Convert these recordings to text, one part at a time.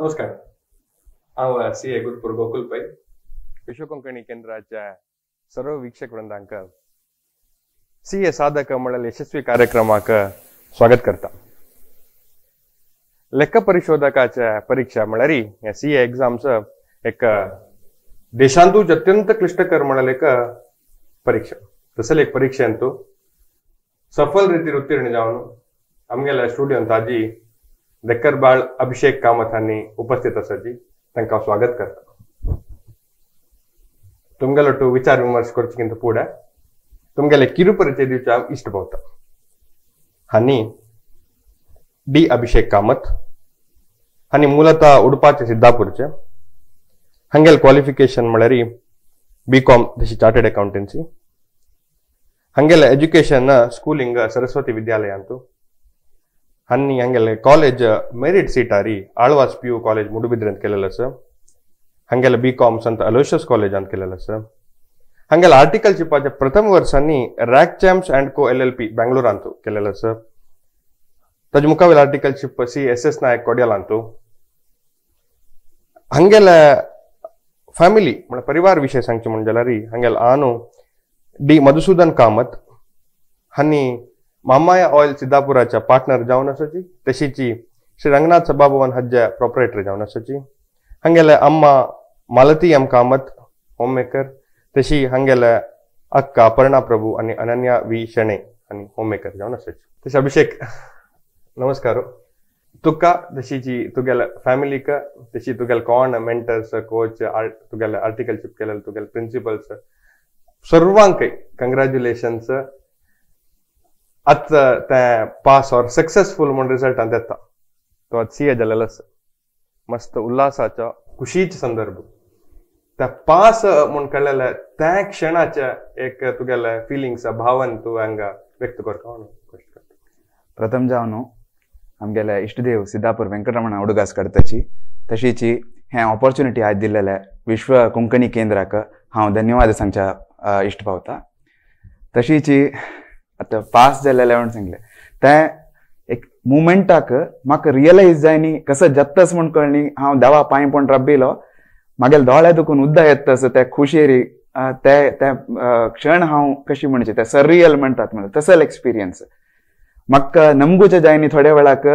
नमस्कार ನಾವು C A Gurupur Gokul Pai Vishwakonkani Kendra ರಾಜ್ಯ ಸರ್ವ ವೀಕ್ಷಕ ವೃಂದಾಂಕ ಸಿ ಎ ಸಾಧಕ ಮಂಡಲ ಯಶಸ್ವಿ ಕಾರ್ಯಕ್ರಮಾಕ स्वागत करता लेख परिशोधकाच्या परीक्षा म्हळ्यारी हे सी ए एक्झामचं एक देशांतूच अत्यंत क्लिष्टकर म्हणाल एक परीक्षा तसले एक परीक्षेन तू तो। सफल रितीन उत्तीर्ण जावन आमगेल्या ಲೆಕ್ಕರ್ಬಾಳ್ ಅಭಿಷೇಕ್ ಕಾಮತ್ ಹನಿ ಉಪಸ್ಥಿತ ಸ್ವಾಗತ ಕರ್ತ ತುಂಗಲೊಟ್ಟು ವಿಚಾರ ವಿಮರ್ಶೆ ಕೊರ್ಚಿಗಿಂತ ಕೂಡ ತುಂಗಲೆ ಕಿರುಪರಿಚಯ ದಿವಸ ಇಷ್ಟ ಬಹುತ ಹನಿ ಡಿ ಅಭಿಷೇಕ್ ಕಾಮತ್ ಹನಿ ಮೂಲತಃ ಉಡುಪಾಚೆ ಸಿದ್ದಾಪುರಚ ಹಂಗೆಲ್ ಕ್ವಾಲಿಫಿಕೇಶನ್ ಮಳರಿ ಬಿ ಕಾಮ್ ಚಾರ್ಟೆಡ್ ಅಕೌಂಟೆನ್ಸಿ ಹಂಗೆಲ್ಲ ಎಜುಕೇಶನ್ ಸ್ಕೂಲಿಂಗ್ ಸರಸ್ವತಿ ವಿದ್ಯಾಲಯ ಅಂತೂ ಹನ್ನಿ ಹಂಗೇ ಲ ಕಾಲೇಜ್ ಮೆರಿಟ್ ಸಿಟರಿ ಆಳವಾಸ್ ಪಿ ಯು ಕಾಲೇಜ್ ಮುಡುಬಿದ್ರಂತ ಕೆಳಲಸ ಹಂಗೇ ಲ ಬಿ ಕಾಮ್ಸ್ ಅಂತ ಅಲೋಷಿಯಸ್ ಕಾಲೇಜ್ ಅಂತ ಕೆಳಲಸ ಹಂಗೇ ಲ ಆರ್ಟಿಕಲ್ ಶಿಪ್ ಆದ ಪ್ರಥಮ ವರ್ಷನ್ನ rock champs and co L L P ಬೆಂಗಳೂರ ಅಂತ ಕೆಳಲಸ ತಜ್ಮುಕ ಅವೆ ಆರ್ಟಿಕಲ್ ಶಿಪ್ ಪಸಿ ಎಸ್ ಎಸ್ 나ಯಕ ಕೊಡಿಯಲ ಅಂತ ಹಂಗೇ ಲ ಫ್ಯಾಮಿಲಿ ಮನೆ ಪರಿವಾರ ವಿಷಯ ಸಂಚಯೊಂಡಳರಿ ಹಂಗೇ ಲ ಆನೋ ಡಿ ಮಧುಸೂದನ್ ಕಾಮತ್ ಹನ್ನಿ मामाया ऑइल सिद्धापुराच्या पार्टनर जावन आसाची तशीची श्री रंगनाथ सभाभवन हज्जा प्रॉपरेटर जावन आसाची हांगेले अम्मा Malati M Kamat home maker तशी हांगेले अक्का Aparna Prabhu Ananya V Shenoy home maker जावन आसाची तशें अभिषेक नमस्कार तुका तशीची तुगेल्या फॅमिलीक तशी तुगेले कोण मेंटर्स कोच आर्ट तुगेले आर्टिकलशिप केलेले तुगेले प्रिन्सिपल्स सर्वांक कंग्रॅच्युलेशन्स आता ते पास ऑर सक्सेसफूल म्हूण रिजल्टांत येता तो सी एज मस्त उल्लासाचो खुशीच संदर्भ ते पास म्हूण कळलेले त्या क्षणाचे एक तुगेले फिलिंग्स भावन तूं हांगा व्यक्त करता प्रथम जाव न्हू आमगेले इष्टदेव सिद्धापूर वेंकटरमण उडगास करताची तशीची हे ऑपॉर्च्युनिटी आज दिलेले विश्व कोंकणी केंद्राक हांव धन्यवाद सांगच्या इश्ट पावता तशीची आतां पास जालेले म्हण सांगलें तें एक मुमेंटाक म्हाका रियलायज जाय न्ही कसो जत्तस म्हूण कळ्ळी हांव देवा पाय पण रब्बिलो मागेले दोळे दुखून उद्दा येतस ते खुशेरी ते ते क्षण हा कशी म्हणचे ते रियल म्हणटात म्हणटा तसल एक्सपिरियन्स म्हाका जाय जायनी थोड्या वेळाक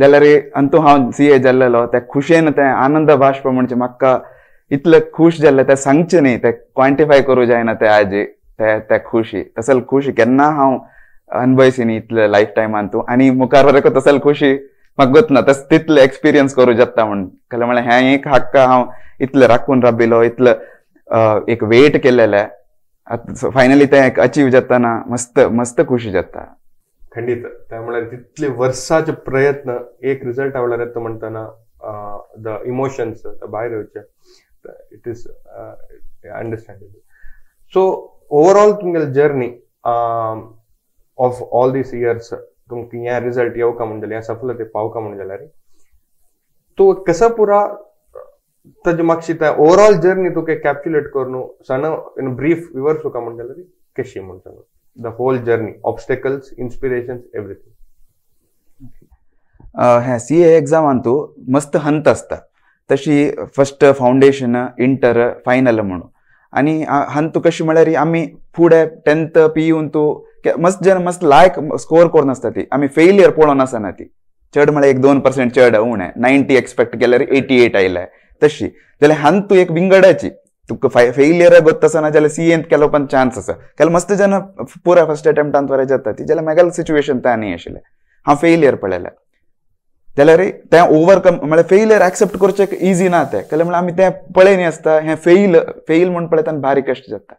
जाल्यार अंतू हा सी ए जाल्लेलो ते खुशेन ते आनंद बाष्प म्हणजे म्हाका इतले खूश जाल्ले ते सांगचे न्ही ते क्वांटिफाय करू जायना ते आजी ते खुशी तसल खुशी केन्ना हा अनभयसिनी इतले लायफ टाईम तूं आणि मुखार वर तसल खुशी म्हाका ना तस तितले एक्सपिरियन्स करू जाता म्हणून खरं म्हळ्यार हें एक हक्क हा इतले राखून राबिलो इतले एक वेट केलेले फायनली ते एक अचीव जाताना मस्त मस्त खुशी जाता खंडीत त्यामुळे म्हळ्यार तितले प्रयत्न एक रिजल्ट रे तो म्हणताना द इमोशन्स बाहेर येवचे it is understandable So overall thingal journey um, of all these तुमक हें रिजल्ट येवका म्हणटलें हें सफलते पावका म्हणटलें तूं तो कसा पुरा ताजे मागशी ओवरऑल जर्नी तुका कॅप्च्युलेट कर न्हू सन इन ब्रीफ विवर्स तुका म्हणटलें कशी म्हण सांग the whole journey obstacles inspirations everything हें सी ए एग्जामान तूं मस्त हंत आसता तशी फस्ट फावंडेशन इंटर फाइनल म्हणून आनी तूं कशी म्हणल्यार आमी फुडें टेन्थ पी येऊन तूं मस्त जन मस्त लायक स्कोर करून आसता ती आमी फेलियर पळोवन आसना ती चढ म्हळ्यार एक दोन पर्सेंट चड उणें नाईन्टी एक्सपेक्ट केल्यार एटी एट आयलें तशी जाल्यार हांत तू एक विंगडाची तुका फाय फेलियर असा ना जाल्यार सी एन केलो पण चान्स आसा केल्यार मस्त जेन्ना पुरा फर्स्ट अटेम्प्टान वरे जाता ती जाल्यार मेगाल सिच्युएशन ता न्ही आशिल्लें हांव फेलियर पळयलें जाल्यार ते ओवरकम म्हळ्यार फेलियर एक्सेप्ट करचें इजी ना तें कारण आमी तें आसता हें फेल फेल म्हण पळयताना भारी कश्ट जाता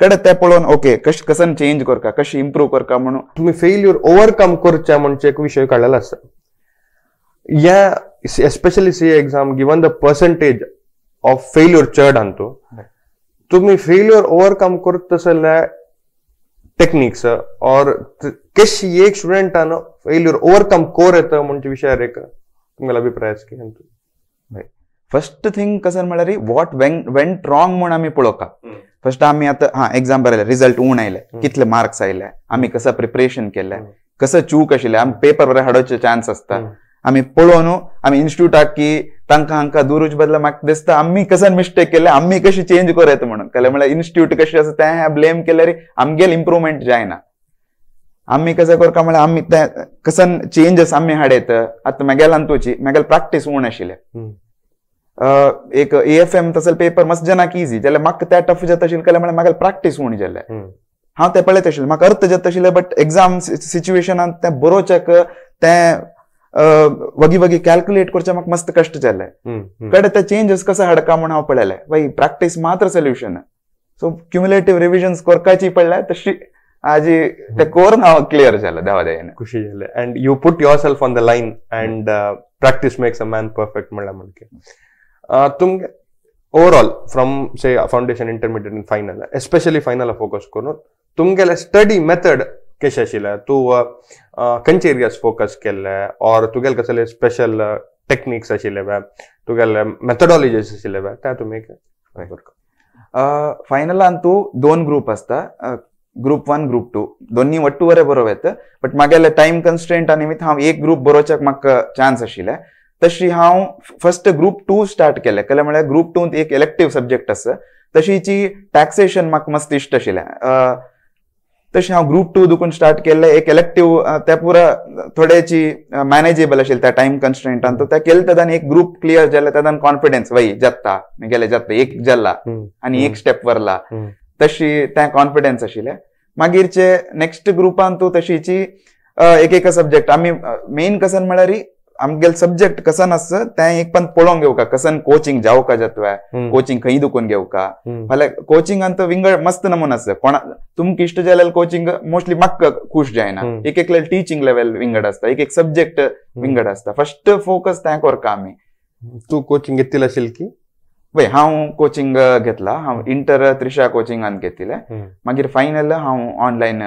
कडे तें पळोवन ओके कश कसन चेंज करता कशी इम्प्रूव करता म्हणून तुमी ओवरकम करच्या एक विशय काडलेलो especially C exam given the percentage of failure चड हान तूं तुम्ही फेल्युअर ओवरकम करत टेक्निक्स और किश एक स्टुडंटान ಫೇಲ್ಯೂರ್ ओव्हरकम कोर येतं म्हणजे विषय रे तुम्हाला अभिप्राय फर्स्ट थिंग कसं म्हणल्यार रे वॉट वेंट रॉंग म्हूण आमी पळोवपा फर्स्ट आम्ही आतां हा एक्झाम बरं रिजल्ट उण आयले कितले मार्क्स आयले आम्ही कसं प्रिपरेशन केले कसं चूक आशिल्लें आमी पेपर बरें हाडोचे चान्स आसता आमी न्हू आमी इन्स्टिट्यूटाक की तांकां हांकां दुरूच बदला म्हाका दिसता आम्ही कसं मिस्टेक केले आम्ही कशी चेंज करत म्हणून केले म्हळ्यार इन्स्टिट्यूट कशी आसा तें ब्लेम केल्यार आमगेल इम्प्रूवमेंट जायना आम्ही कसं का म्हणजे आम्ही ते कसं चेंजेस आम्ही हाडेत आतां मेगेल्यान तुची मॅगेल प्रॅक्टीस उण आशिल्ले एक ए एफ एम तसल पेपर मस्त जनाक इजी जाल्यार म्हाका त्या टफ जाता असेल केलं म्हळ्यार प्रॅक्टिस प्रॅक्टिस उण जाल्ले हांव तें पळयत आशिल्लें म्हाका अर्थ जात आशिल्लें बट एग्जाम सिच्युएशनान तें बरोवचेक तें वगी वगी कॅल्क्युलेट करचे म्हाका मस्त कष्ट जाले कडे ते चेंजेस कसो हाडका म्हण हांव पळयले भाई प्रॅक्टीस मात्र सोल्युशन सो क्युम्युलेटिव्ह रिविजन्स करपाची पडल्या तशी as a, the core now clear chala, davadayana. Kushi chala. And you put yourself on the line and uh, practice makes a man perfect mala manke. Uh, तुम overall from say foundation intermediate and final especially final focus ಕೊನು ತುಮ್ಗೆಲ್ಲ study method ಕೆಶಶಿಲ್ಲ ತೂವ ಕಂಚೇರಿಯಸ್ focus ಕೆಲ್ಲ ಆರ್ ತುಗೆಲ್ ಕಸಲೆ ಸ್ಪೆಷಲ್ ಟೆಕ್ನಿಕ್ಸ್ ಅಶಿಲ್ಲವೆ ತುಗೆಲ್ಲ ಮೆಥಡಾಲಜೀಸ್ ಅಶಿಲ್ಲವೆ ತಾ ತುಮೇಕ ಫೈನಲ್ ಅಂತೂ दोन ग्रुप असता ग्रुप वन ग्रुप टू दोन्ही वरे बरोबर येत बट मागेले टाइम कन्स्टेंटा निमित्त हांव एक ग्रुप बरोवच्याक म्हाका चान्स आशिल्ले तशी हा फर्स्ट ग्रुप टू स्टार्ट केले ग्रुप टू एक इलेक्टिव्ह सब्जेक्ट आसा तशीची टॅक्सेशन म्हाका मस्त इश्ट आशिल्लें तशी हांव ग्रुप टू दुखून स्टार्ट केले एक इलेक्टिव्ह त्या पुरा थोडेची मॅनेजेबल आशिल्लें त्या टाइम कन्स्टंटान तो एक ग्रुप क्लियर जालें तेदान कॉन्फिडन्स वय जाता मगेले जाता एक जल्ला आणि एक स्टेप वरला तशी त्या कॉन्फिडन्स आशिल्ले मागीरचे नेक्स्ट ग्रुपान तूं तशीची एक एक सब्जेक्ट आमी मेन कसन म्हळ्यार आमगेल सब्जेक्ट कसन आस तें एक पंत पळोवंक घेवका कसन कोचिंग जावका जातवे कोचिंग खंय दुखून घेवका फाल्यां कोचिंगान तो विंगड मस्त नमून आसता कोणा तुमकां इश्ट जाल्यार कोचिंग मोस्टली म्हाका खूश जायना एक एक टिचींग लेवल विंगड आसता एक एक सब्जेक्ट विंगड आसता फर्स्ट फोकस तें करता आमी तूं कोचिंग घेतिल्लो आशिल्ली की पळय हांव कोचिंग घेतला हांव इंटर त्रिशा कोचिंगान घेतिले मागीर फायनल हांव ऑनलायन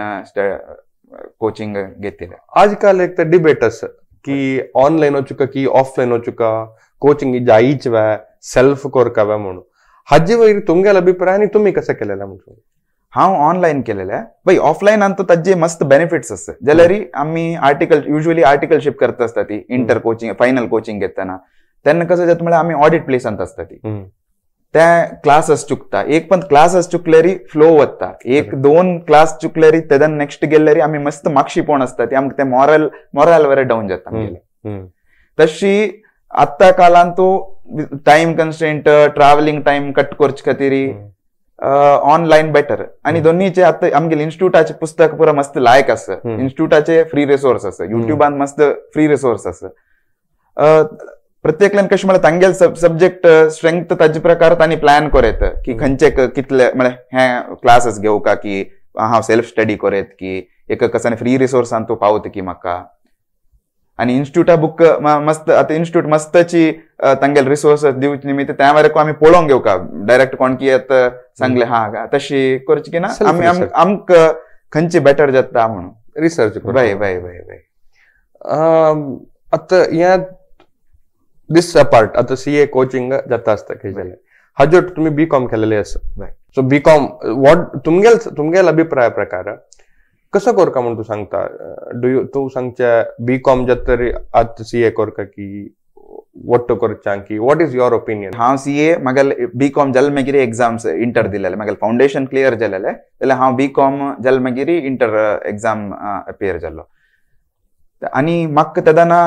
कोचिंग घेतिले आज काल एक डिबेट आसा की ऑनलायन वचुका की ऑफलायन वचुका कोचिंग जायच वॅ सेल्फ कोरकावे म्हणून हाजे वयर तुमगेलो अभिप्राय आनी तुमी कसो केलेले म्हणून हांव ऑनलायन केलेले पळय ऑफलायन आनी ताजे मस्त बेनिफिट्स आसा जाल्यार आमी आर्टिकल युजली आर्टिकलशीप करता आसता ती इंटर कोचिंग फायनल कोचिंग घेतना तेन्ना कसं जाता म्हणल्यार आमी ऑडिट प्लेसांत आसता ती त्या क्लास चुकता एक पण क्लास चुकलेरी फ्लो वत्ता एक दोन क्लास चुकलेरी तेदन नेक्स्ट गेलेरी आम्ही मस्त मागशी पण असतात ती आम्ही ते मॉरल मॉरल वर डाऊन जाता तशी आत्ता कालांत तू time constant travelling time cut करच खातीर ऑनलाईन बेटर आणि दोन्हीचे आता आमगे इन्स्टिट्यूटाचे पुस्तक पुरा मस्त लायक आसा इन्स्टिट्यूटाचे फ्री रिसोर्स असत युट्यूबान मस्त फ्री रिसोर्स असत प्रत्येक कशी म्हणजे तांगेल सब्जेक्ट स्ट्रेंथ ತಜ್ प्रकार आणि प्लॅन करेत की खंचे कितले म्हणजे हे क्लासेस का की हा सेल्फ स्टडी करेत की एक कसं फ्री रिसोर्स तू पावत की म्हाका आणि इन्स्टिट्यूटा बुक मस्त आता इन्स्टिट्यूट मस्तची तांगेल रिसोर्स दिवची निमित्त त्या को आमी पळोवंक का डायरेक्ट कोण येत सांगले हा तशी करची की ना आमी खंयची बेटर जाता म्हणून research by by by by आता या दिस पार्ट आता सी ए कोचिंग जाता आसता बी कॉम केलेले सो बी कॉम वॉट तुमगेल तुमगेल अभिप्राय प्रकार कसो कोरका म्हूण तूं सांगता डू यू तू सांगच्या बी कॉम जाता तरी आतां सी ए कोरका की ಒಟ್ಟು ಕೊರ್ಚಾಂಕಿ ವಾಟ್ इज ಯೋರ್ ओपिनियन ಹಾಂ सी ए ಮಗಲ್ बी कॉम जल ಮಗಿರಿ ಎಕ್ಸಾಮ್ಸ್ इंटर ದಿಲ್ಲಲೆ ಮಗಲ್ फाउंडेशन ಕ್ಲಿಯರ್ ಜಲ್ಲಲೆ ಇಲ್ಲ ಹಾಂ ಬಿ ಕಾಮ್ ಜಲ್ ಮಗಿರಿ ಇಂಟರ್ ಎಕ್ಸಾಮ್ ಅಪಿಯರ್ ಜಲ್ಲು आणि मग तदाना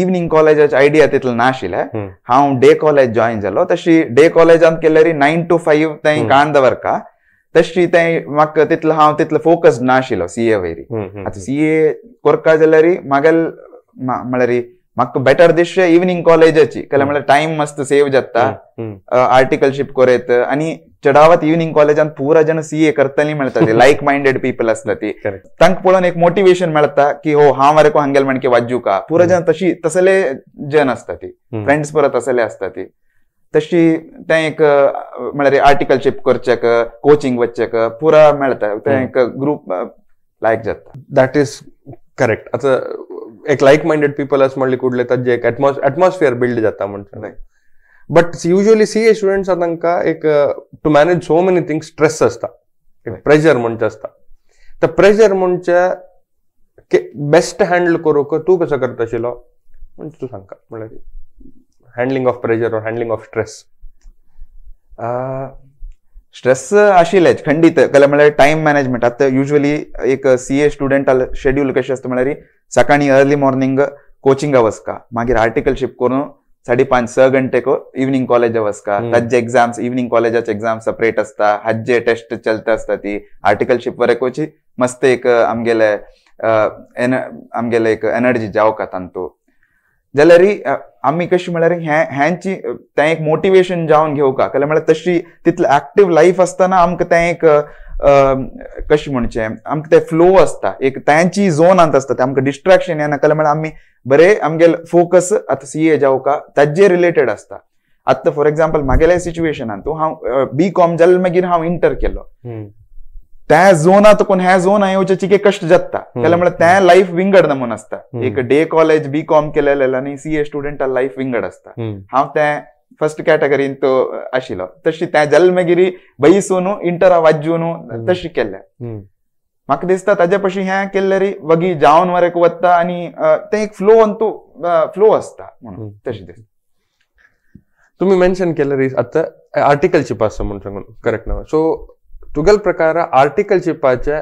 ಈವ್ನಿಂಗ್ ಕಾಲೇಜ್ ಐಡಿಯಾ ತಿತ್ಲ ನಾಶಿಲೆ ಹಾವ್ ಡೇ ಕಾಲೇಜ್ ಜಾಯಿನ್ ಜಲ್ಲೋ ತಶಿ ಡೇ ಕಾಲೇಜ್ ಅಂತ ಕೆಲ್ಲರಿ ನೈನ್ ಟು ಫೈವ್ ತೈ ಕಾಣ್ದವರ್ಕ ತಶ್ರೀ ತೈ ಮಕ್ಕ ತಿತ್ಲ ಹಾವ್ ತಿತ್ಲ ಫೋಕಸ್ಡ್ ನಾಶಿಲೋ ಸಿ ಎ ವೈರಿ ಅದು ಸಿ ಎ ಕೊರ್ಕ ಜಲ್ಲರಿ ಮಗಲ್ ಮಳರಿ माका बेटर दिस इव्हनिंग कॉलेजाची कारण म्हळ्यार टाइम मस्त सेव जाता आर्टिकलशीप करत आनी चडावत इव्हनिंग कॉलेजान पुरा जण सीए करतली मेळटा ती लायक माइंडेड पीपल आसता ती तांकां पळोवन एक मोटिवेशन मेळटा की हो हांव मरे को हांगेल म्हणके वाजू का पुरा जन तशी तसले जन आसता ती फ्रेंड्स परत तसले आसता ती तशी ते एक म्हळ्यार आर्टिकलशीप करचेक कोचिंग वचचेक पुरा मेळटा ते एक ग्रुप लायक जाता दॅट इज करेक्ट आता एक लायक माइंडेड पीपल असं म्हणले तर जे एक एटमॉस्फियर बिल्ड जाता म्हणटा लायक बट युजली सी ए स्टुडंट्सा तांकां एक to manage so many thing stress असता प्रेशर म्हणचे आसता तर प्रेशर म्हणजे बेस्ट हँडल करूंक तूं कसो करता आशिल्लो म्हणजे तूं सांगता handling of pressure or handling of stress stress आशिल्लेच खंडित केल्या म्हळ्यार मॅनेजमेंट आता युजली एक सी ए स्टुडंट शेड्यूल कसे असतं म्हळ्यार सकाळी अर्ली मॉर्निंग कोचिंग अवस्का मागीर आर्टिकलशिप करून साडे पांच स घंटेक इवनिंग कॉलेज अवस्का हज्जे एग्जाम्स इवनिंग कॉलेजाचे एग्जाम सपरेट असता हज्जे टेस्ट चलते असता ती आर्टिकलशीप वरेकोची मस्त एक आमगेले आमगेले एक एनर्जी का तांतू जाल्यार आम्ही कशी म्हणल्यार ह्यांची ते एक मोटिवेशन जावन घेवका कारण म्हणजे तशी तितले ऍक्टिव्ह लाईफ असताना आमकां ते एक कशें म्हणचें आमकां ते फ्लो असता एक त्यांची झोन अंत आसता तें आमकां डिस्ट्रॅक्शन येना कारण म्हणजे आमी बरे आमगेल फोकस आता सीए ए का ताजे रिलेटेड आसता आतां फॉर एक्झाम्पल म्हागेल्या सिच्युएशनान तूं हांव बी कॉम जाल्यार मागीर हांव इंटर केलो त्या झोनात कोण ह्या झोन ओच्याची की कष्ट जाता केल्या म्हणल्यार त्या लाईफ विंगड म्हणून असता एक डे कॉलेज बी कॉम केलेले आनी सी ए स्टुडंट लाईफ विंगड असता हा त्या फर्स्ट कॅटेगरीन तो आशिल्लो तशी त्या जल्मगिरी बैसून इंटरा वाजून तशी केल्या म्हाका दिसता ताज्या पशी हें केल्लेरी वगी जावन वरेक वत्ता आणि ते एक फ्लो अंतू फ्लो असता म्हणून तशी दिसता तुम्ही मेन्शन केलं रे आता आर्टिकलची पास म्हणून करेक्ट नाव सो ತುಗಲ್ ಪ್ರಕಾರ ಆರ್ಟಿಕಲ್ ಶಿಪ್ ಆಚೆ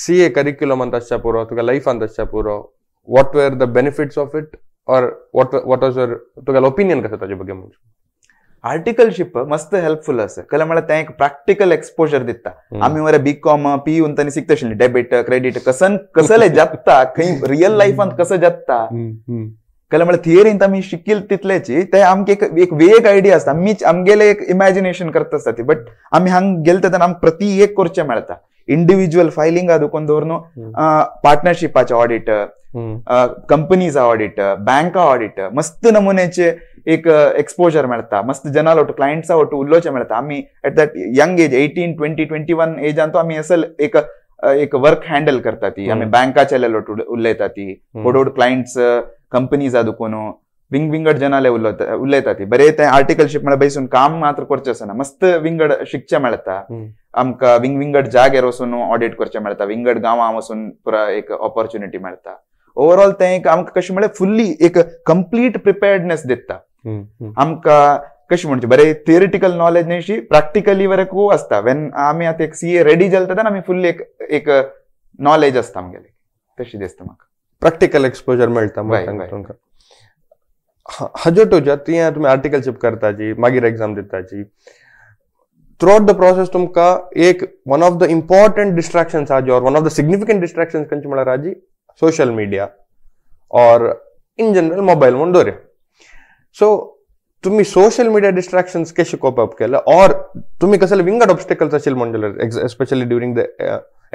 ಸಿ ಎ ಕರಿಕ್ಯುಲಮ್ ಅಂತ ಅಷ್ಟ ಪೂರೋ ಲೈಫ್ ಅಂತ ಅಷ್ಟ what were the benefits of it or what what was your ತುಗಲ್ ಒಪಿನಿಯನ್ कसो ताजे ಬಗ್ಗೆ ಮುಂಚೆ ಆರ್ಟಿಕಲ್ಶಿಪ್ ಮಸ್ತ್ ಹೆಲ್ಪ್ಫುಲ್ ಅಸ ಕೆಲ ಮಳ ತೆಂಕ್ ಪ್ರಾಕ್ಟಿಕಲ್ ಎಕ್ಸ್ಪೋಜರ್ ದಿತ್ತ ಆಮಿ ವರ ಬಿ ಕಾಮ್ ಪಿ ಉಂತಾನೆ ಸಿಕ್ತಶಿಲ್ಲ ಡೆಬಿಟ್ ಕ್ರೆಡಿಟ್ ಕಸನ್ ಕಸಲೆ ಜತ್ತ ಕೈ ರಿಯಲ್ ಲೈಫ್ ಅಂತ ಕಸ ಜತ್ತ केल्या म्हणल्यार थियरींत आमी शिकील एक एक वेग आयडिया एक इमॅजिनेशन करता आसता ती बट आमी हांग प्रति एक करचें मेळटा इंडिव्हिज्युअल फायलिंगा दुखून दवर न्हू पार्टनरशिपाचे ऑडिटर कंपनीचा ऑडिटर बँका ऑडिटर मस्त नमुनेचे एक एक्सपोजर मेळटा मस्त जनाल क्लाइंट्स क्लायंट्सा वटू at that young age eighteen twenty twenty one एजान तो असल एक एक वर्क हँडल करता बैंक आमी बँकाचे उलयता ती व्हड व्हड कंपनीज आ विंग विंगड जनाले उल्लेता ती बरे ते आर्टिकल शिप मला बैसून काम मात्र करचे सना मस्त विंगड शिक्षा मिळता आमका विंग विंगड जागे रोसोनो ऑडिट करचे मिळता विंगड गाव आमसून पुरा एक ऑपर्च्युनिटी मिळता ओवरऑल ते एक आमका कशी फुल्ली एक कंप्लीट प्रिपेअर्डनेस देता आमका कशी म्हणजे बरे थिओरिटिकल नॉलेज नेशी प्रॅक्टिकली वर को असता व्हेन आमी आता एक सीए रेडी झालता ना आम्ही फुल्ली एक नॉलेज असता आमगेले तशी दिसता मला प्रैक्टिकल एक्सपोजर मिळतं मग सांगतो तुमकां हाज्यो टोज्यो तुवें तुमी आर्टिकलशीप करताची मागीर एग्जाम दिताची थ्रू आउट द प्रोसेस तुमकां एक one of the important distractions आहा one of the significant distractions खंयचे म्हळ्यार हाजी सोशल मिडिया और इन जनरल मोबायल म्हूण दवरया सो तुम्ही सोशल मिडिया डिस्ट्रॅक्शन्स कसे कोप अप केलं और तुम्ही कसले विंगड ऑब्स्टेकल्स असतील म्हणजे एस्पेशली ड्युरिंग द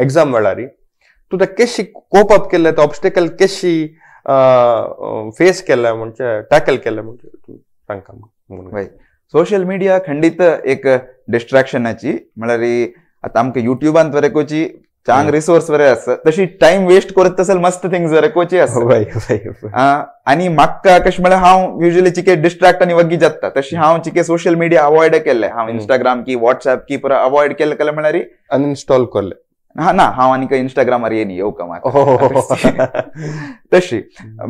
एक्झाम वेळारी तुका केशी कोप अप केल्लें ते ऑब्स्टेकल केशी फेस केलं म्हणजे टॅकल केलं म्हणजे तांकां सोशल मीडिया खंडीत एक डिस्ट्रॅक्शनाची आता आतां आमकां युट्युबांत कोची चांग रिसोर्स वर आसा तशी टाइम वेस्ट करत तसं मस्त थिंग्स बरे कोची आसा आनी म्हाका कशें म्हळ्यार हा युजली चिके डिस्ट्रॅक्ट आनी वगी जाता तशी हांव चिके सोशल मीडिया अवॉइड केले हा इंस्टाग्राम की व्हॉट्सअप की पुरा अवॉइड केले केलें म्हळ्यार अनइन्स्टॉल करले ನಾ ಹಾವನಿಕ ಇನ್ಸ್ಟಾಗ್ರಾಮರ್ ಏನಿ ಯೋಕ ತಶಿ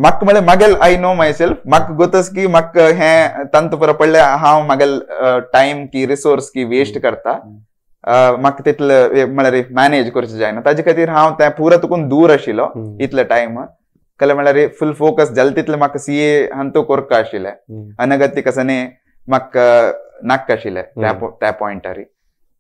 ಮಕ್ ಮಳೆ ಮಗಲ್ ಐ ನೋ ಮೈ ಸೆಲ್ಫ್ ಮಕ್ ಗೊತ್ತಸ್ ಕಿ ಮಕ್ ಹೇ ತಂತ ಪರ ಪಳ್ಳೆ ಹಾವ್ ಮಗಲ್ ಟೈಮ್ ಕಿ ರಿಸೋರ್ಸ್ ಕಿ ವೇಸ್ಟ್ करता मक तितले म्हळ्यार मॅनेज करचे जायना ताजे खातीर हांव ते पुरो तुकून दूर आशिल्लो इतलो टायम कले म्हळ्यार फुल फोकस जाल तितले म्हाका सीए तो कोरका आशिल्ले अनगतीक आसने म्हाका नाका आशिल्ले त्या पॉइंटारी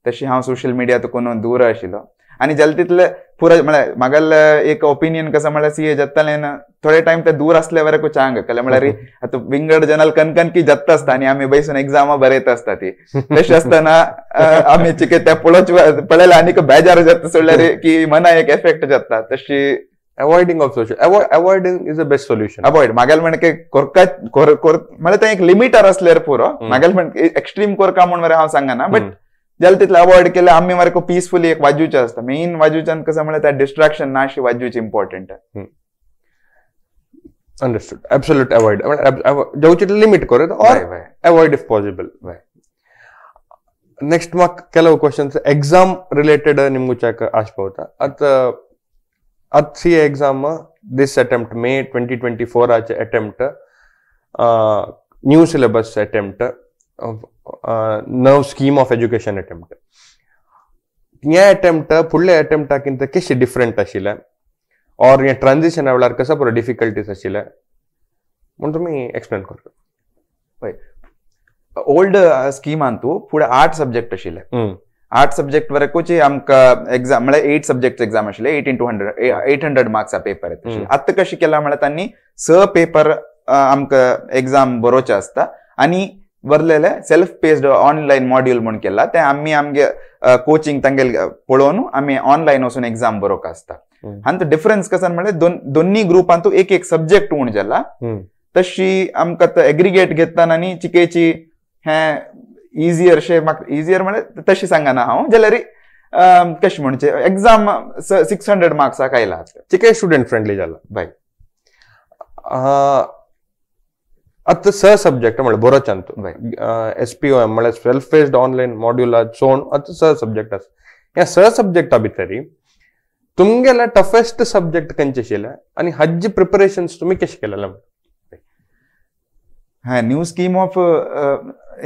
तशी हांव सोशल मिडिया तुकून दूर आशिल्लो आणि तितले पुरा म्हणजे म्हागेल एक ओपिनियन कसं म्हळ्यार सी ए जत्ताले ना थोडे टाइम ते दूर असले बरे कुछ हांगा म्हणजे म्हळ्यार आता विंगड जनल कनकन की जत्ता आसता आणि आम्ही बैसून एक्झाम बरयता असतात ती तसे असताना आम्ही चिके त्या पळोवच पळयले आनीक बेजार जाता रे की मना एक एफेक्ट जत्ता तशी avoiding of social avoiding is a best solution avoid मागेल की कोरका कोर कोर ते एक लिमिटर आसल्यार पुरो मागेल म्हण एक्स्ट्रीम कोरका म्हणून हा हांव सांगना बट जाल्यार तितलें अवॉयड केल्यार आमी मारे पिसफुली एक वाजूचें आसता मेन वाजूच्यान कसं म्हणल्यार ना अशी वाजूची इम्पॉर्टंट आहे अंडरस्टूड एब्सोल्यूट अवॉइड जेवचे लिमिट करे और avoid if possible next mock ಕೆಲವು ಕ್ವಶನ್ಸ್ ಎಕ್ಸಾಮ್ ರಿಲೇಟೆಡ್ ನಿಮ್ಗೂ ಚಾಕ ಆಶ್ಬಹುದ ಅತ್ ಅತ್ C exam this attempt May twenty twenty four ಆಚೆ attempt new no scheme of education attempt. या अटेम्प्ट फुडले अटेम्प्टाकिंत किश डिफरंट आशिल्ले और हे ट्रान्झिशना वेळार कसो बरो डिफिकल्टीज आशिल्ले म्हूण तुमी एक्सप्लेन करता पळय ओल्ड स्किमान तूं फुडें आठ सब्जेक्ट आशिल्ले आठ सब्जेक्ट वरकूच आमकां एग्जाम म्हळ्यार एट सब्जेक्ट एग्जाम आशिल्ले eight into hundred eight hundred मार्क्सा पेपर येता आतां कशें केलां म्हळ्यार तांणी स पेपर आमकां एग्जाम बरोवचे आसता आनी ಬರ್ಲೇಲೆ ಸೆಲ್ಫ್ ಪೇಸ್ಡ್ ಆನ್ಲೈನ್ ಮಾಡ್ಯೂಲ್ ಮುಣ್ಕೆಲ್ಲ ते आम्ही आमगे कोचिंग ತಂಗೆಲ್ ಪೊಳೋನು आम्ही ಆನ್ಲೈನ್ वचून एग्जाम बरोवंक आसता ಅಂತ ಡಿಫರೆನ್ಸ್ कसन म्हणजे दोन्ही ग्रुपांतू एक एक सब्जेक्ट उण जाला तशी आमकां एग्रिगेट घेतना न्ही चिकेची हे इजियर शे म्हाका इजियर म्हणजे तशी सांगना हांव जेल्यारी कशें म्हणचे एग्जाम सिक्स हंड्रेड मार्क्साक आयला चिके स्टुडंट फ्रेंडली जाला बाय ಅತ್ ಸ ಸಬ್ಜೆಕ್ಟ್ ಮಳೆ ಬೊರಚಂತು ಎಸ್ ಪಿ ಒ ಎಂ ಮಳೆ ಸೆಲ್ಫ್ ಫೇಸ್ಡ್ ಆನ್ಲೈನ್ ಮಾಡ್ಯೂಲ್ ಆದ್ ಸೋಣ್ ಅತ್ ಸ ಸಬ್ಜೆಕ್ಟ್ ಅಸ್ या स ಸಬ್ಜೆಕ್ಟ್ भितरी तुमगेले टफेस्ट सब्जेक्ट खंयचे आशिल्ले आनी हज प्रिपरेशन तुमी कशें केलेलें हा न्यू स्कीम ऑफ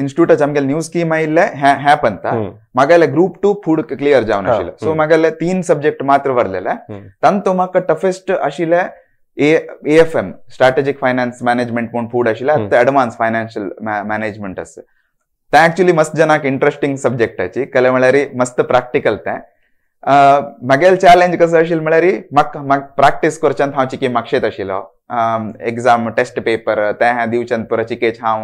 इन्स्टिट्यूटाचे आमगेले न्यू स्कीम आयिल्ले हे हे पंता म्हाका ग्रुप टू फूड क्लियर जावन आशिल्ले सो म्हाका तीन सब्जेक्ट मात्र वरलेले तांतूं टफेस्ट आशिल्ले A F M strategic finance management ಒಂದು ಫೂಡ್ ಆಶಿಲ್ಲ ಅತ್ತೆ ಅಡ್ವಾನ್ಸ್ ಫೈನಾನ್ಷಿಯಲ್ ಮ್ಯಾನೇಜ್ಮೆಂಟ್ ಅಸ್ ತ ಆಕ್ಚುಲಿ ಮಸ್ತ್ ಜನಕ್ಕೆ ಇಂಟ್ರೆಸ್ಟಿಂಗ್ ಸಬ್ಜೆಕ್ಟ್ ಆಚಿ ಕಲೆ ಮಳರಿ ಮಸ್ತ್ ಪ್ರಾಕ್ಟಿಕಲ್ ತೆ चॅलेंज कसो आशिल्लो म्हळ्यार म्हाका प्रॅक्टीस करच्यान हांव चिकी मागशेत आशिल्लो एग्जाम टेस्ट पेपर ते हांव दिवच्यान परत चिकेच हांव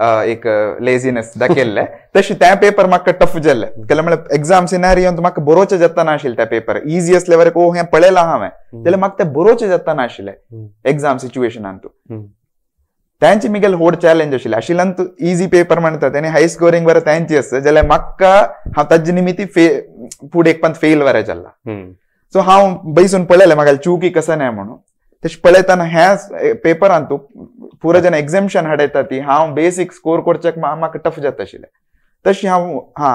एक लेझीनेस दाखयल्ले तशें त्या पेपर म्हाका टफ जाल्ले जाल्यार म्हळ्यार एग्जाम सिनारियोंत म्हाका बरोवचें जाता नाशिल्लें त्या पेपर इजियस्ट लेवलाक ओ हें पळयलां हांवें जाल्यार म्हाका तें बरोवचें जाता नाशिल्लें एग्जाम सिच्युएशनांत तांचे मिगेल व्हड चॅलेंज आशिल्लें आशिल्ल्यान तूं इजी पेपर म्हणटा तेणी हाय स्कोरींग बरं तांची आसता जाल्यार म्हाका हांव ताजे निमित्ती फे एक पंत फेल वर जाल्लां सो हांव बैसून पळयलें म्हाका चूकी कसं नाही म्हणून तशे पळयताना हे पेपरान तूं पुरे जेन्ना एग्जेम्शन हाडयता ती हांव बेसीक स्कोर करचेक म्हाका टफ जाता आशिल्लें तशी हांव हा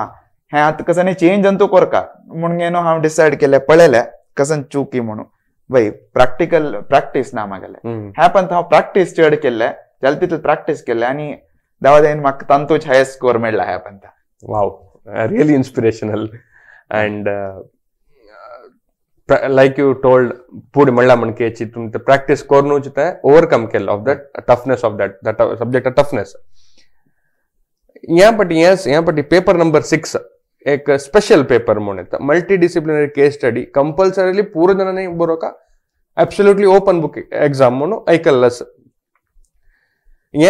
हे आतां कसं चेंज तूं करका म्हणून न्हू हांव डिसायड केलें पळयलें कसं चुकी म्हणून बाई प्रॅक्टिकल प्रॅक्टीस ना म्हागेलें ह्या पंत हांव प्रॅक्टीस चड केल्लें जाल्यार तितून प्रॅक्टीस केल्लें आनी देवा देन म्हाका तांतूच हायस्ट स्कोर मेळ्ळा ह्या पंत wow really inspirational and like you told pudi malla mankechi tumte practice kornu jute overcome kell of that toughness of that that subject toughness यहाँ पर यस यहाँ पर पेपर नंबर सिक्स एक special paper मोने multi disciplinary case study compulsorily पूरा जन नहीं बोरो का एब्सोल्युटली ओपन बुक एग्जाम मोनो ऐकल्लस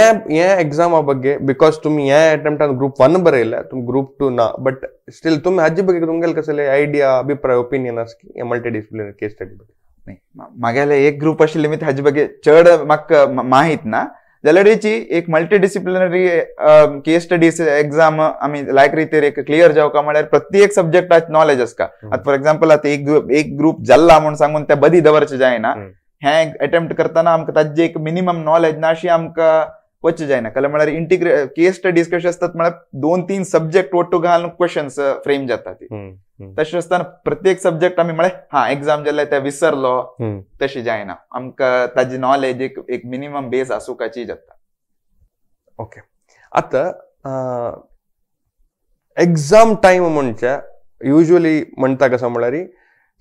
ಏನ್ ಏನ್ ಎಕ್ಸಾಮ್ ಬಗ್ಗೆ ಬಿಕಾಸ್ ತುಮ್ ಏನ್ ಅಟೆಂಪ್ಟ್ ಅಂತ ಗ್ರೂಪ್ ಒನ್ ಬರೆಯಿಲ್ಲ ತುಮ್ ಗ್ರೂಪ್ ಟು ನಾ ಬಟ್ ಸ್ಟಿಲ್ ತುಮ್ ಹಜ್ಜಿ ಬಗ್ಗೆ ತುಂಗೆಲ್ ಕಸಲೆ ಐಡಿಯಾ ಅಭಿಪ್ರಾಯ ಒಪಿನಿಯನ್ ಅಸ್ಕಿ ಮಲ್ಟಿ ಡಿಸಿಪ್ಲಿನರಿ ಕೇಸ್ ಸ್ಟಡಿ ಬಗ್ಗೆ ಮಗೆಲ್ಲ ಏಕ್ ಗ್ರೂಪ್ ಅಷ್ಟು ಲಿಮಿಟ್ ಹಜ್ ಬಗ್ಗೆ ಚಡ್ ಮಕ್ಕ ಮಾಹಿತ್ನ ಜಲಡಿಚಿ ಏಕ್ multi disciplinary case studies exam आम्ही लायक रीतीर एक क्लियर जाऊ का म्हळ्यार प्रत्येक सब्जेक्टाच नॉलेज आसता आतां फॉर एग्जांपल आतां एक ग्रुप एक ग्रुप जाल्ला म्हूण सांगून त्या बदी दवरचें जायना हे अटेम्प्ट करताना आमकां ताजे एक मिनिमम नॉलेज ना अशी आमकां वचचें जायना कारण म्हणजे इंटिग्रे केस स्टडीज कशें असतात म्हणजे दोन तीन सब्जेक्ट टू घालून क्वेश्चन्स फ्रेम जाता ती तशें आसतना प्रत्येक सब्जेक्ट आमी म्हळ्यार हा एग्जाम जाल्यार ते विसरलो तशें जायना आमकां ताजी नॉलेज एक एक मिनिमम बेस आसुकाची जाता ओके आता एग्जाम टायम म्हणजे युजली म्हणटा कसो म्हळ्यार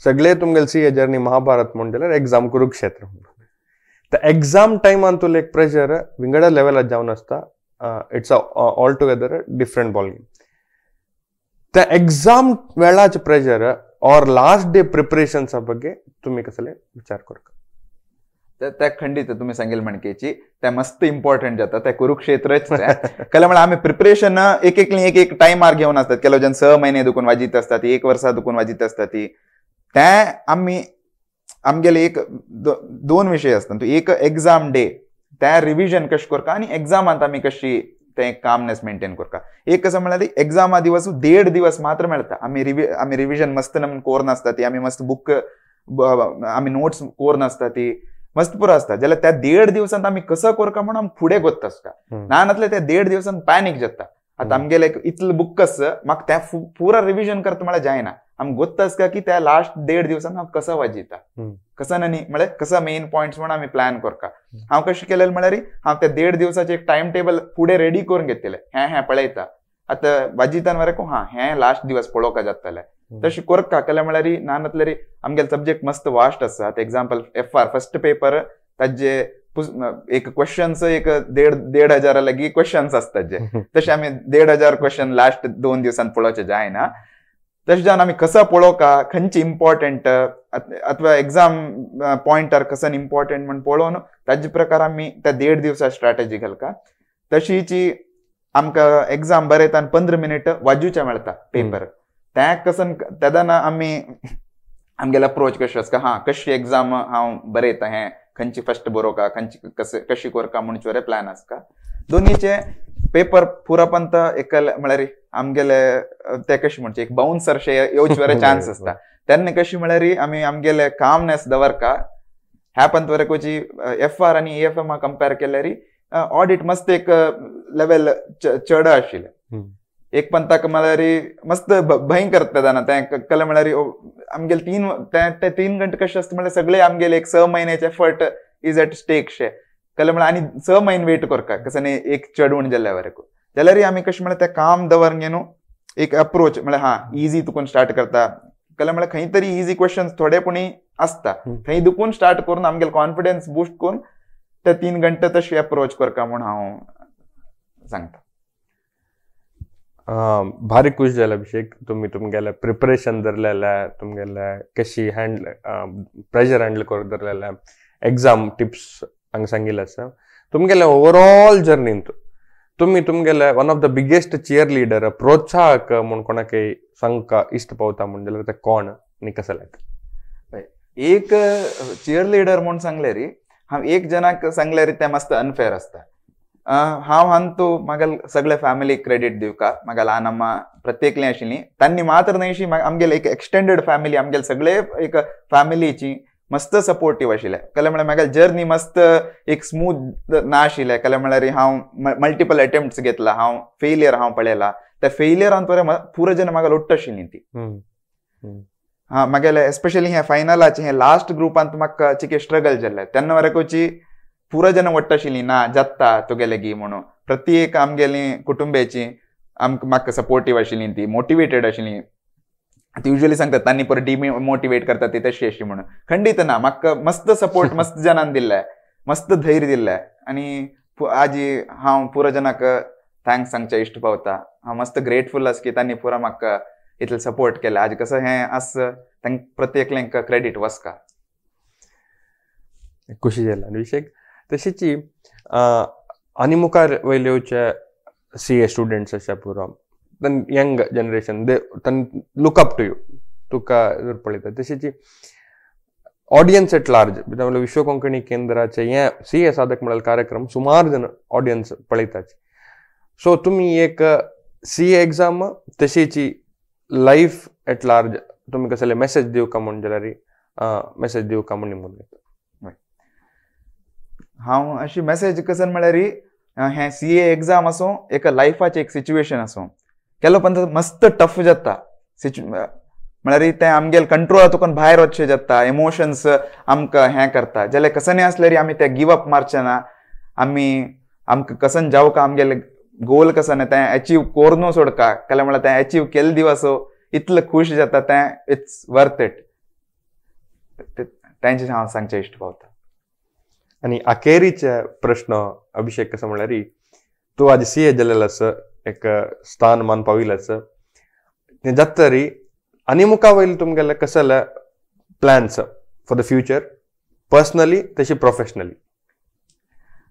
सगळे तुमगेल सी हेजेर महाभारत म्हणटल्यार एग्जाम कुरुक्षेत्र तर एग्जाम टायमान तुला एक प्रेशर विंगडा लेवलात जावन आसता it's all together different ball game त्या एक्झाम वेळाचे प्रेशर और लास्ट डे प्रिपरेशनचा ಬಗ್ಗೆ तुम्ही कसले विचार करता त्या खंडित तुम्ही सांगेल म्हणकेची त्या मस्त इम्पॉर्टंट जाता त्या कुरुक्षेत्रच केल्या म्हणजे आम्ही प्रिपरेशन एक एक एक एक टायमार घेऊन असतात केलो जण स महिने दुखून वाजित असतात एक वर्सा दुखून वाजित असतात ते आम्ही आमगेले एक दोन विषय असतात एक एग्जाम डे ते रिव्हिजन कशें करता आनी आता आमी कशी ते कामनेस मेंटेन करता एक कसं ते एक्झामा दिवस देड दिवस मात्र मिळता आम्ही रिव्ह आम्ही रिव्हिजन मस्त नमन कोर नसता ती आम्ही मस्त बुक आम्ही नोट्स कोर नसता ती मस्त पुरो असता जाल्यार त्या देड दिवसांत आम्ही कसं कोरका म्हणून आमी फुडें गोत्त आसता नानातले त्या देड दिवसांत पॅनिक जाता आता आमगेले इतलो बुक कस मग त्या पुरा रिव्हिजन करता मला जायना आमकां गोत्ता आसता की त्या लास्ट देड दिवसान हांव कसा वाजयता हम्म. कसा ननी म्हळ्यार कसा मेन पॉयंट्स म्हण आमी प्लॅन करता हम्म. हांव कशें केलेलें म्हळ्यार हांव त्या देड दिवसाचें एक टायम टेबल फुडें रेडी करून घेतलेलें हें हें पळयता आतां वाजितान वरेकू हा हें लास्ट दिवस पळोवपाक जातलें हम्म. तशें करता केलें म्हळ्यार ना नातल्यार आमगेलो सब्जेक्ट मस्त वास्ट आसा आतां example F R first paper ताजे एक क्वेश्चन्स एक देड देड हजारा लागीं क्वेश्चन्स आसतात जे तशें आमी देड हजार क्वेश्चन लास्ट दोन दिवसान पळोवचे जायना तशेंच्यान कसं पळो का खंची इम्पोर्टंट अथवा एग्जाम कसं इम्पॉर्टंट इम्पोर्टंट म्हण न ताजे प्रकार आम्ही त्या दीड दिवसा स्ट्रॅटेजी घालता तशीची आमकां एग्जाम आनी पंदरा मिनिट वाजूच्या मेळटा पेपर त्या कसं तेदान आम्ही आमगेलो अप्रोच कशी आसता हा कशी एग्जाम हांव बरयता हें खंयची फस्ट बरोवका खंयची कशी कोरका म्हणचे प्लॅन आसता दोनीचे पेपर पुरपंत ಎಕ್ಕಲ್ म्हळ्यार आमगेले ते कशी म्हणजे एक बाउन्सर शे येवचे चान्स आसता हो, हो. तेन्ना कशी म्हळ्यार आमी आमगेले कामनेस दवरका ह्या पंत कोची एफ आर आनी e एफ एम कंपेर केल्यार ऑडिट मस्त एक लेवल चड आशिल्ले एक पंताक म्हळ्यार मस्त भयंकर जाणा ते कले म्हळ्यार आमगेले तीन ते तीन घंटे कशें आसता म्हळ्यार सगळे आमगेले एक स म्हयन्याचे एफर्ट इज एट स्टेक शे स ಆನಿ वेट ಮೈನ್ ವೇಟ್ ಕೊರ್ಕ ಕಸನೆ ಏಕ್ एक ಜಲ್ಲ ವರೆಕು जर आम्ही ಕಶ್ ಮಳೆ त्या काम दवर दवरंगेनो एक अप्रोच म्हणजे हा इझी तुकून स्टार्ट करता कल्या म्हणजे खंय तरी इझी क्वेश्चन थोडे कोणी असता थंय दुकून स्टार्ट करून आमगेल कॉन्फिडन्स बुस्ट करून ते तीन घंटे तशी अप्रोच करका म्हणून हांव सांगता भारी खूश जालो अभिषेक तुमी तुमगेले प्रिपरेशन धरलेला तुमगेले कशी हँडल प्रेशर हँडल कर धरलेला एक्झाम एग्जाम टिप्स ಹಂಗೆ ಸಂಗಿಲ್ಲ ಸರ್ ತುಮಗೆಲ್ಲ ಓವರ್ ಆಲ್ ಜರ್ನಿ ಇಂತು ತುಮ್ಮಿ ತುಮಗೆಲ್ಲ one of the biggest cheerleader ಪ್ರೋತ್ಸಾಹಕ ಮುಣ್ಕೊಳಕ್ಕೆ ಸಂಕ ಇಷ್ಟ ಪೌತ ಮುಂಜಲ ಕೋಣ ನಿಕಸಲಾಯ್ತು एक चियर लीडर म्हणून सांगलेरी री हांव एक जनाक सांगले री मस्त अनफेअर आसता हांव हांतू म्हाका सगळे फॅमिली क्रेडिट दिवका म्हाका ल्हान प्रत्येकले प्रत्येकलें आशिल्लीं तांणी मात्र न्हयशी आमगेले एक एक्सटेंडेड फॅमिली आमगेले सगळे एक फॅमिलीची मस्त सपोर्टिव आशिल्ले कला म्हळ्यार म्हाका जर्नी मस्त एक स्मूथ ना आशिल्ले कला म्हळ्यार हांव मल्टिपल अटेम्प्ट्स घेतला हांव फेलियर हांव पळयला त्या फेलियरान पर्यंत पुरो जेन्ना म्हाका लोट्ट आशिल्ली ती हा म्हागेले एस्पेशली हे फायनलाचे हे लास्ट ग्रुपांत म्हाका चिके स्ट्रगल जाल्ले तेन्ना कोची पुरो जेन्ना वट्ट आशिल्ली ना जाता तुगेले गी म्हणून प्रत्येक आमगेली कुटुंबेची आमकां म्हाका सपोर्टिव्ह आशिल्ली ती मोटिवेटेड आशिल्ली ते युजली सांगतात त्यांनी परत मोटिवेट करतात ते तशी अशी म्हणून खंडित ना म्हाका मस्त सपोर्ट मस्त जनान दिलाय मस्त धैर्य दिलाय आणि आजी हा पुरा जनाक थँक्स सांगच्या इष्ट पावता हा मस्त ग्रेटफुल अस की तांणी पुरा म्हाका इतल सपोर्ट केला आज कसं हे आस लँक क्रेडिट वस वसका खुशी झाला अभिषेक तशीची अनिमुखार मुखार सी ए स्टुडंट्स अशा पुरो तन यंग जनरेशन दे तन लुक अप टू यू तुका जर पळयता तशीची ऑडियन्स एट लार्ज म्हणजे विश्व कोंकणी केंद्राचे हे सी एस आदक म्हणाल कार्यक्रम सुमार जण ऑडियन्स पळयतात सो तुम्ही एक सी एग्जाम तशीची लाईफ एट लार्ज तुम्ही कसले मेसेज दिवका म्हण जाल्यार मेसेज दिवका म्हण अशी मेसेज कसन म्हळ्यार हे सी ए एग्जाम आसूं एका लायफाचें एक सिच्युएशन आसूं ಕೆಲವೊಂದು ಮಸ್ತ್ ಟಫ್ ಜತ್ತ म्हळ्यार ते आमगेल कंट्रोल हातूंतल्यान भायर वचचें जाता इमोशन्स आमकां हें करता जाल्यार कसनय आसल्यार आमी ते गिव अप मारचे ना आमी आमकां कसन जावका आमगेले गोल कसन तें अचीव कोरनो सोडका केल्या म्हळ्यार तें अचीव केले दिवसो इतलो खूश जाता तें इट्स वर्थ इट तेंचे हांव सांगचें इश्ट पावता आनी अखेरीचे प्रश्न अभिषेक कसो म्हळ्यार तूं आदी सी ए जाल्लेलो आसा एक स्थान मान तें जाता तरी आनी मुखार वयले तुमगेले कशे plans for the future personally तशी प्रोफेशनली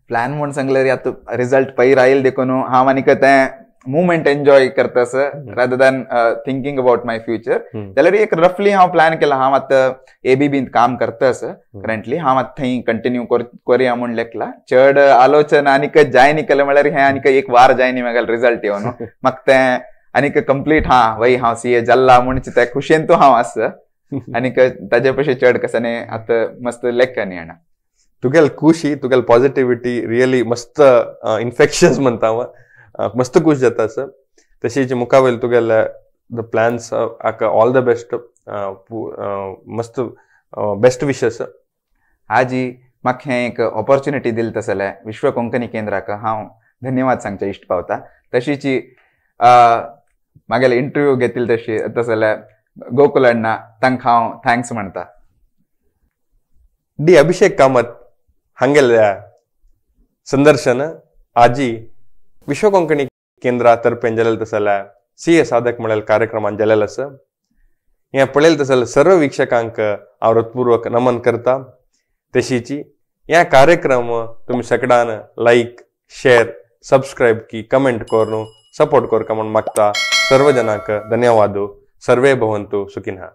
प्लॅन म्हूण सांगल्यार आतां रिजल्ट पयर आयल देखून हांव आनीक तें मूवमेंट एंजॉय करता sir rather than thinking about my future जाल्यार एक रफली हांव प्लॅन केला हांव आतां एबी बीन काम करता सर करंटली हांव आतां थंय कंटिन्यू करया म्हूण लेखला चड आलोचना आनीक जायनी केलें म्हळ्यार हें आनीक एक वार जायनी म्हगेलो रिजल्ट येवन म्हाका तें कंप्लीट हाँ वही हाँ सी जाल्ला म्हूण चिंता खुशयेन तूं तो हांव आसा आनीक ताजे पयशे चड कसाने आतां मस्त लेख न्ही येणा तुगेल खुशी तुगेल पॉझिटिव्हिटी रियली मस्त इन्फेक्शस म्हणटा हांव मस्त खुश जाता असं तशी जी मुखा वयली तुगेले द प्लॅन्स हाका ऑल द बेस्ट मस्त बेस्ट विशस आजी म्हाका हें एक ऑपॉर्चुनिटी दिली तसल्या विश्व कोंकणी केंद्राक हांव धन्यवाद सांगचे इश्ट पावता तशीची म्हागेले इंटरव्यू घेतील तशी तसल्या गोकुल अण्णा तांकां हांव थँक्स म्हणटा डी अभिषेक कामत हांगेल्या संदर्शन आजी ಸಿ ಎ ನಮನಿ ಯ ಕಾರ್ಯಕ್ರಮ ಸಕಡಾನ ಲೈಕ್ ಕಿ ಕಮೆಂಟ್ ಸಪೋರ್ಟ್ ಮಾತಾ ಸರ್ವ ಜನಾಂಕ ಧನ್ಯವಾದ ಸರ್ವೇ ಭವಂತು ಸುಖಿಹ